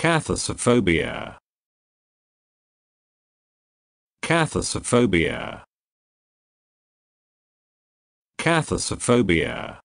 Cathasophobia. Cathasophobia. Cathasophobia.